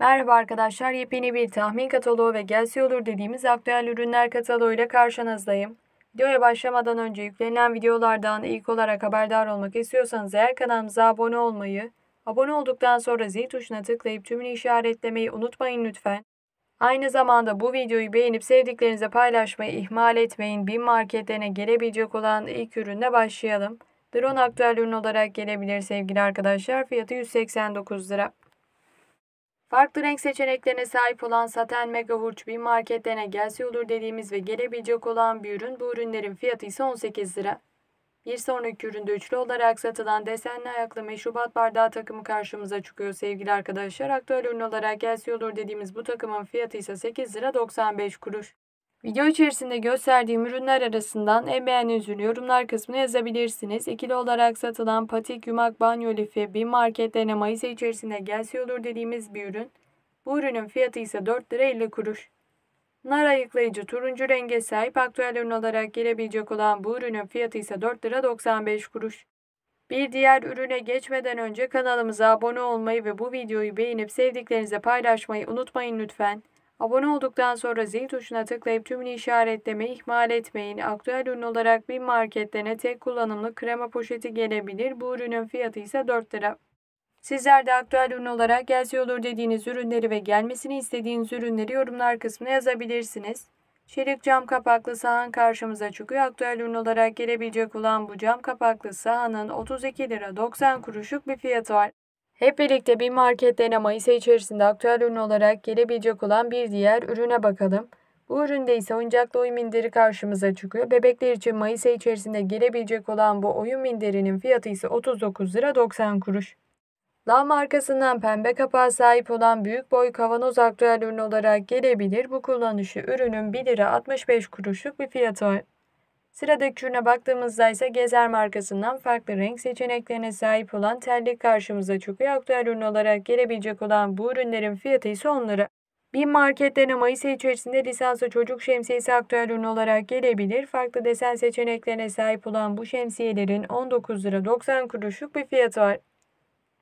Merhaba arkadaşlar, yepyeni bir tahmin kataloğu ve gelse olur dediğimiz aktüel ürünler kataloğuyla karşınızdayım. Videoya başlamadan önce yüklenen videolardan ilk olarak haberdar olmak istiyorsanız eğer kanalımıza abone olmayı, abone olduktan sonra zil tuşuna tıklayıp tümünü işaretlemeyi unutmayın lütfen. Aynı zamanda bu videoyu beğenip sevdiklerinize paylaşmayı ihmal etmeyin. Bin marketlerine gelebilecek olan ilk ürünle başlayalım. Drone aktüel ürün olarak gelebilir sevgili arkadaşlar. Fiyatı 189 lira. Farklı renk seçeneklerine sahip olan Saten Mega Hurç bir marketten gelse olur dediğimiz ve gelebilecek olan bir ürün bu ürünlerin fiyatı ise 18 lira. Bir sonraki üründe üçlü olarak satılan desenli ayaklı meşrubat bardağı takımı karşımıza çıkıyor sevgili arkadaşlar. Aktüel ürün olarak gelse olur dediğimiz bu takımın fiyatı ise 8 lira 95 kuruş. Video içerisinde gösterdiğim ürünler arasından en beğendiğiniz yorumlar kısmına yazabilirsiniz. İkili olarak satılan patik yumak banyo lifi bir marketlerine Mayıs içerisinde gelse olur dediğimiz bir ürün. Bu ürünün fiyatı ise 4 lira 50 kuruş. Nar ayıklayıcı turuncu renge sahip aktüel ürün olarak gelebilecek olan bu ürünün fiyatı ise 4 lira 95 kuruş. Bir diğer ürüne geçmeden önce kanalımıza abone olmayı ve bu videoyu beğenip sevdiklerinize paylaşmayı unutmayın lütfen. Abone olduktan sonra zil tuşuna tıklayıp tümünü işaretlemeyi ihmal etmeyin. Aktüel ürün olarak bir marketlerine tek kullanımlık krema poşeti gelebilir. Bu ürünün fiyatı ise 4 lira. Sizler de aktüel ürün olarak gelse olur dediğiniz ürünleri ve gelmesini istediğiniz ürünleri yorumlar kısmına yazabilirsiniz. Çelik cam kapaklı sahan karşımıza çıkıyor. Aktüel ürün olarak gelebilecek olan bu cam kapaklı sahanın 32 lira 90 kuruşluk bir fiyatı var. Hep birlikte bir marketten Mayıs içerisinde aktüel ürün olarak gelebilecek olan bir diğer ürüne bakalım. Bu üründe ise oyuncaklı oyun minderi karşımıza çıkıyor. Bebekler için Mayıs içerisinde gelebilecek olan bu oyun minderinin fiyatı ise 39 lira 90 kuruş. La markasından pembe kapağı sahip olan büyük boy kavanoz aktüel ürün olarak gelebilir. Bu kullanışı ürünün 1 lira 65 kuruşluk bir fiyatı var. Sıradaki ürüne baktığımızda ise Gezer markasından farklı renk seçeneklerine sahip olan terlik karşımıza çıkıyor. Aktüel ürün olarak gelebilecek olan bu ürünlerin fiyatı ise 10 lira. Bin marketlerine Mayıs ayı içerisinde lisanslı çocuk şemsiyesi aktüel ürün olarak gelebilir. Farklı desen seçeneklerine sahip olan bu şemsiyelerin 19 lira 90 kuruşluk bir fiyatı var.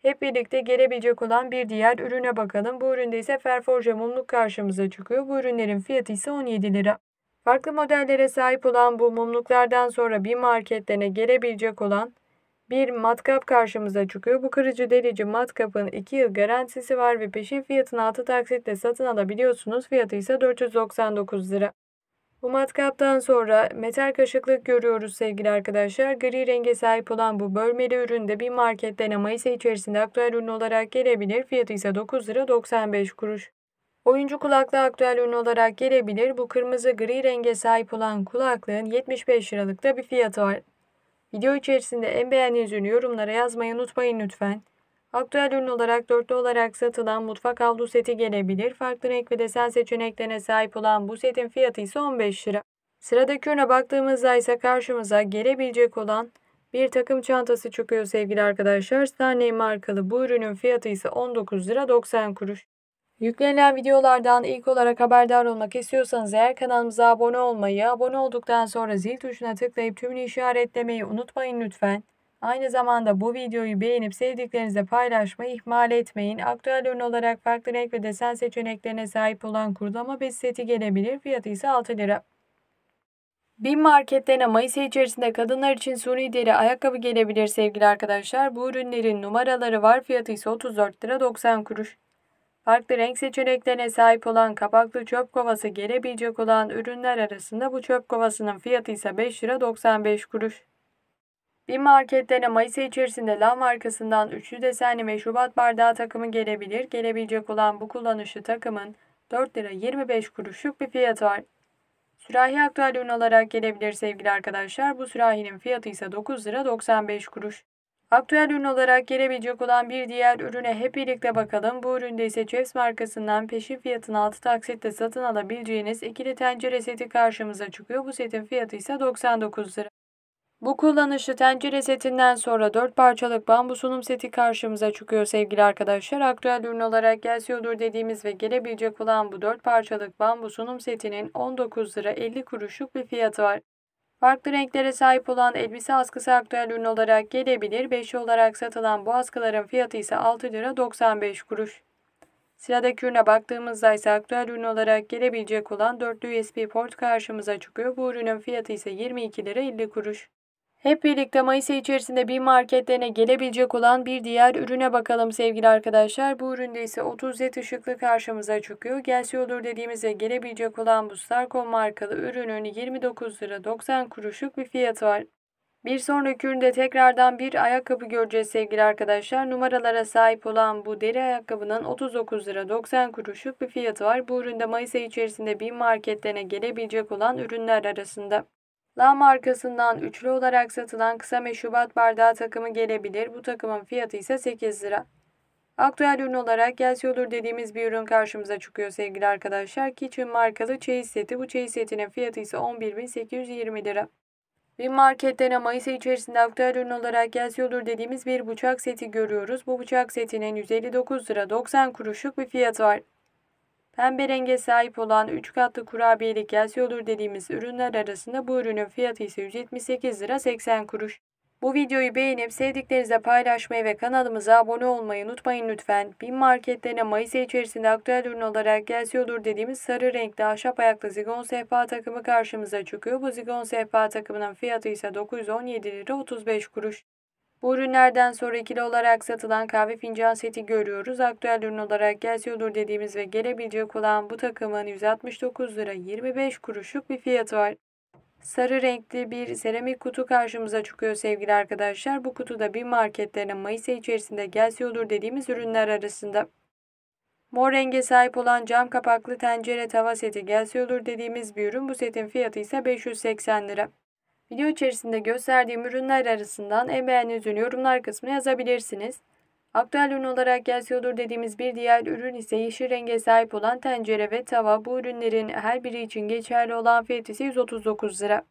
Hep birlikte gelebilecek olan bir diğer ürüne bakalım. Bu üründe ise ferforje mumluk karşımıza çıkıyor. Bu ürünlerin fiyatı ise 17 lira. Farklı modellere sahip olan bu mumluklardan sonra bir marketlerine gelebilecek olan bir matkap karşımıza çıkıyor. Bu kırıcı delici matkapın 2 yıl garantisi var ve peşin fiyatını 6 taksitle satın alabiliyorsunuz. Fiyatı ise 499 lira. Bu matkaptan sonra metal kaşıklık görüyoruz sevgili arkadaşlar. Gri renge sahip olan bu bölmeli üründe bir marketten Mayıs içerisinde aktüel ürün olarak gelebilir. Fiyatı ise 9 lira 95 kuruş. Oyuncu kulaklığı aktüel ürün olarak gelebilir. Bu kırmızı gri renge sahip olan kulaklığın 75 liralıkta bir fiyatı var. Video içerisinde en beğendiğiniz ürünü yorumlara yazmayı unutmayın lütfen. Aktüel ürün olarak dörtlü olarak satılan mutfak havlu seti gelebilir. Farklı renk ve desen seçeneklerine sahip olan bu setin fiyatı ise 15 lira. Sıradaki ürüne baktığımızda ise karşımıza gelebilecek olan bir takım çantası çıkıyor sevgili arkadaşlar. Stanley markalı bu ürünün fiyatı ise 19 lira 90 kuruş. Yüklenilen videolardan ilk olarak haberdar olmak istiyorsanız eğer kanalımıza abone olmayı, abone olduktan sonra zil tuşuna tıklayıp tümünü işaretlemeyi unutmayın lütfen. Aynı zamanda bu videoyu beğenip sevdiklerinizle paylaşmayı ihmal etmeyin. Aktüel ürün olarak farklı renk ve desen seçeneklerine sahip olan kurulama bez seti gelebilir. Fiyatı ise 6 lira. Bin marketten Mayıs içerisinde kadınlar için suni deri ayakkabı gelebilir sevgili arkadaşlar. Bu ürünlerin numaraları var. Fiyatı ise 34 lira 90 kuruş. Farklı renk seçeneklerine sahip olan kapaklı çöp kovası gelebilecek olan ürünler arasında bu çöp kovasının fiyatı ise 5 lira 95 kuruş. Bir marketlere Mayıs içerisinde lan markasından üçlü desenli meşrubat bardağı takımı gelebilir. Gelebilecek olan bu kullanışlı takımın 4 lira 25 kuruşluk bir fiyatı var. Sürahi aktüel ürün olarak gelebilir sevgili arkadaşlar. Bu sürahinin fiyatı ise 9 lira 95 kuruş. Aktüel ürün olarak gelebilecek olan bir diğer ürüne hep birlikte bakalım. Bu üründe ise Chefs markasından peşin fiyatın 6 taksitle satın alabileceğiniz ikili tencere seti karşımıza çıkıyor. Bu setin fiyatı ise 99 lira. Bu kullanışlı tencere setinden sonra 4 parçalık bambu sunum seti karşımıza çıkıyor sevgili arkadaşlar. Aktüel ürün olarak gelsiyordur dediğimiz ve gelebilecek olan bu 4 parçalık bambu sunum setinin 19 lira 50 kuruşluk bir fiyatı var. Farklı renklere sahip olan elbise askısı aktüel ürün olarak gelebilir. 5 olarak satılan bu askıların fiyatı ise 6 lira 95 kuruş. Sıradaki ürüne baktığımızda ise aktüel ürün olarak gelebilecek olan dörtlü USB port karşımıza çıkıyor. Bu ürünün fiyatı ise 22 lira 50 kuruş. Hep birlikte Mayıs içerisinde bir marketlerine gelebilecek olan bir diğer ürüne bakalım sevgili arkadaşlar. Bu üründe ise 30 led ışıklı karşımıza çıkıyor. Gelsi şey olur dediğimizde gelebilecek olan bu Starcom markalı ürünün 29 lira 90 kuruşluk bir fiyatı var. Bir sonraki üründe tekrardan bir ayakkabı göreceğiz sevgili arkadaşlar. Numaralara sahip olan bu deri ayakkabının 39 lira 90 kuruşluk bir fiyatı var. Bu üründe Mayıs içerisinde bir marketlerine gelebilecek olan ürünler arasında. La markasından üçlü olarak satılan kısa meşrubat bardağı takımı gelebilir. Bu takımın fiyatı ise 8 lira. Aktüel ürün olarak Gelsiyodur dediğimiz bir ürün karşımıza çıkıyor sevgili arkadaşlar. Kitchen markalı çeyiz seti. Bu çeyiz setinin fiyatı ise 11.820 lira. Bir marketten Mayıs içerisinde aktüel ürün olarak Gelsiyodur dediğimiz bir bıçak seti görüyoruz. Bu bıçak setinin 159 lira 90 kuruşluk bir fiyatı var. Pembe renge sahip olan 3 katlı kurabiyelik gelse olur dediğimiz ürünler arasında bu ürünün fiyatı ise 178 lira 80 kuruş. Bu videoyu beğenip sevdiklerinize paylaşmayı ve kanalımıza abone olmayı unutmayın lütfen. Bin marketlerine Mayıs içerisinde aktüel ürün olarak gelse olur dediğimiz sarı renkli ahşap ayaklı zigon sehpa takımı karşımıza çıkıyor. Bu zigon sehpa takımının fiyatı ise 917 lira 35 kuruş. Bu ürünlerden sonra ikili olarak satılan kahve fincan seti görüyoruz. Aktüel ürün olarak gelse olur dediğimiz ve gelebilecek olan bu takımın 169 lira 25 kuruşluk bir fiyatı var. Sarı renkli bir seramik kutu karşımıza çıkıyor sevgili arkadaşlar. Bu kutuda bir marketlerin Mayıs içerisinde gelse olur dediğimiz ürünler arasında. Mor renge sahip olan cam kapaklı tencere tava seti gelse olur dediğimiz bir ürün. Bu setin fiyatı ise 580 lira. Video içerisinde gösterdiğim ürünler arasından en beğendiğiniz yorumlar kısmına yazabilirsiniz. Aktüel ürün olarak yazıyordur dediğimiz bir diğer ürün ise yeşil renge sahip olan tencere ve tava. Bu ürünlerin her biri için geçerli olan fiyat ise 139 lira.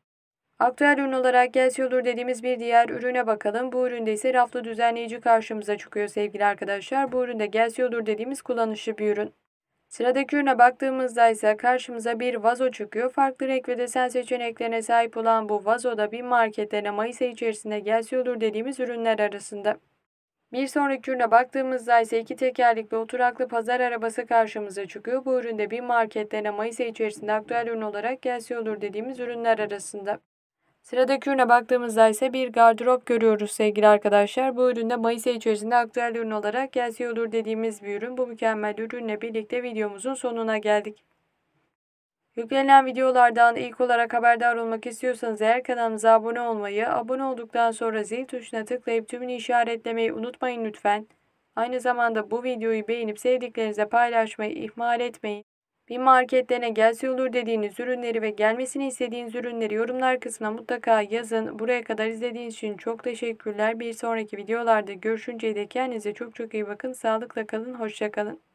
Aktüel ürün olarak yazıyordur dediğimiz bir diğer ürüne bakalım. Bu üründe ise raflı düzenleyici karşımıza çıkıyor sevgili arkadaşlar. Bu üründe yazıyordur dediğimiz kullanışlı bir ürün. Sıradaki ürüne baktığımızda ise karşımıza bir vazo çıkıyor. Farklı renk ve desen seçeneklerine sahip olan bu vazoda bir marketlerine Mayıs ayı içerisinde gelse olur dediğimiz ürünler arasında. Bir sonraki ürüne baktığımızda ise iki tekerlekli oturaklı pazar arabası karşımıza çıkıyor. Bu üründe bir marketlerine Mayıs ayı içerisinde aktüel ürün olarak gelse olur dediğimiz ürünler arasında. Sıradaki ürüne baktığımızda ise bir gardırop görüyoruz sevgili arkadaşlar. Bu üründe Mayıs ayı içerisinde aktüel ürün olarak gelse olur dediğimiz bir ürün. Bu mükemmel ürünle birlikte videomuzun sonuna geldik. Yüklenen videolardan ilk olarak haberdar olmak istiyorsanız eğer kanalımıza abone olmayı, abone olduktan sonra zil tuşuna tıklayıp tümünü işaretlemeyi unutmayın lütfen. Aynı zamanda bu videoyu beğenip sevdiklerinize paylaşmayı ihmal etmeyin. Bir marketlerine gelse olur dediğiniz ürünleri ve gelmesini istediğiniz ürünleri yorumlar kısmına mutlaka yazın. Buraya kadar izlediğiniz için çok teşekkürler. Bir sonraki videolarda görüşünceye dek kendinize çok çok iyi bakın. Sağlıkla kalın. Hoşçakalın.